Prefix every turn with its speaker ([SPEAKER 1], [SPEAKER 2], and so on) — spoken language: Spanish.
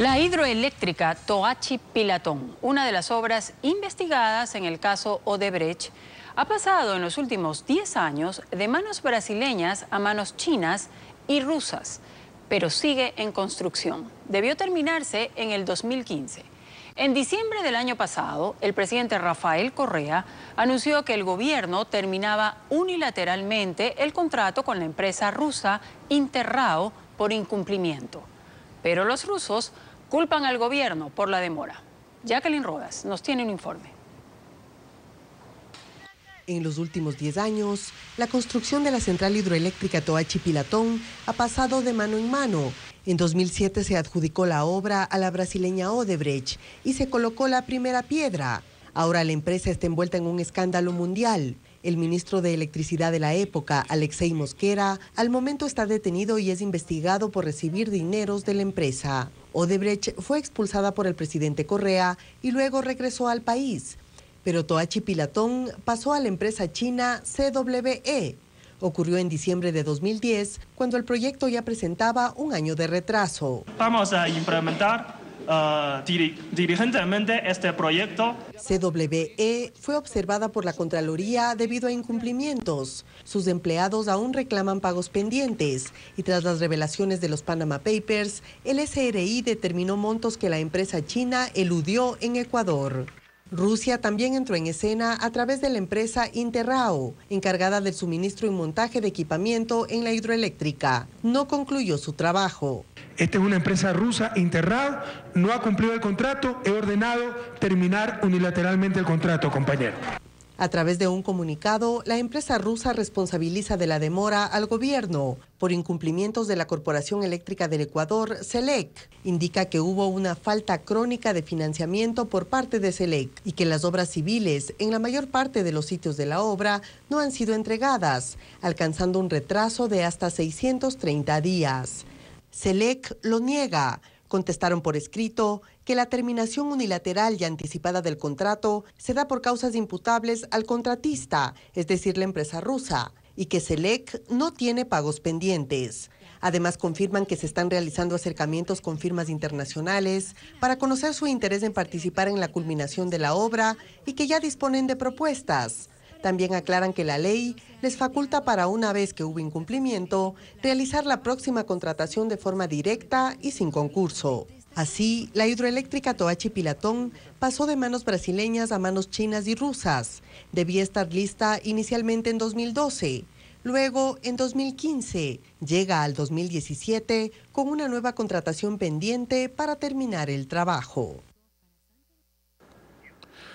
[SPEAKER 1] La hidroeléctrica Toachi Pilatón, una de las obras investigadas en el caso Odebrecht, ha pasado en los últimos 10 años de manos brasileñas a manos chinas y rusas, pero sigue en construcción. Debió terminarse en el 2015. En diciembre del año pasado, el presidente Rafael Correa anunció que el gobierno terminaba unilateralmente el contrato con la empresa rusa Interrao por incumplimiento. Pero los rusos Culpan al gobierno por la demora. Jacqueline Rodas nos tiene un informe.
[SPEAKER 2] En los últimos 10 años, la construcción de la central hidroeléctrica Toachi-Pilatón ha pasado de mano en mano. En 2007 se adjudicó la obra a la brasileña Odebrecht y se colocó la primera piedra. Ahora la empresa está envuelta en un escándalo mundial. El ministro de Electricidad de la época, Alexei Mosquera, al momento está detenido y es investigado por recibir dineros de la empresa. Odebrecht fue expulsada por el presidente Correa y luego regresó al país. Pero Toachi Pilatón pasó a la empresa china CWE. Ocurrió en diciembre de 2010, cuando el proyecto ya presentaba un año de retraso. Vamos a implementar Ah, dirigentemente este proyecto. CWE fue observada por la Contraloría debido a incumplimientos. Sus empleados aún reclaman pagos pendientes y tras las revelaciones de los Panama Papers, el SRI determinó montos que la empresa china eludió en Ecuador. Rusia también entró en escena a través de la empresa Interrao, encargada del suministro y montaje de equipamiento en la hidroeléctrica. No concluyó su trabajo. Esta es una empresa rusa, Interrao, no ha cumplido el contrato, he ordenado terminar unilateralmente el contrato, compañero. A través de un comunicado, la empresa rusa responsabiliza de la demora al gobierno por incumplimientos de la Corporación Eléctrica del Ecuador, CELEC. Indica que hubo una falta crónica de financiamiento por parte de CELEC y que las obras civiles en la mayor parte de los sitios de la obra no han sido entregadas, alcanzando un retraso de hasta 630 días. CELEC lo niega Contestaron por escrito que la terminación unilateral y anticipada del contrato se da por causas imputables al contratista, es decir, la empresa rusa, y que SELEC no tiene pagos pendientes. Además, confirman que se están realizando acercamientos con firmas internacionales para conocer su interés en participar en la culminación de la obra y que ya disponen de propuestas. También aclaran que la ley les faculta para una vez que hubo incumplimiento realizar la próxima contratación de forma directa y sin concurso. Así, la hidroeléctrica Toachi Pilatón pasó de manos brasileñas a manos chinas y rusas. Debía estar lista inicialmente en 2012. Luego, en 2015, llega al 2017 con una nueva contratación pendiente para terminar el trabajo.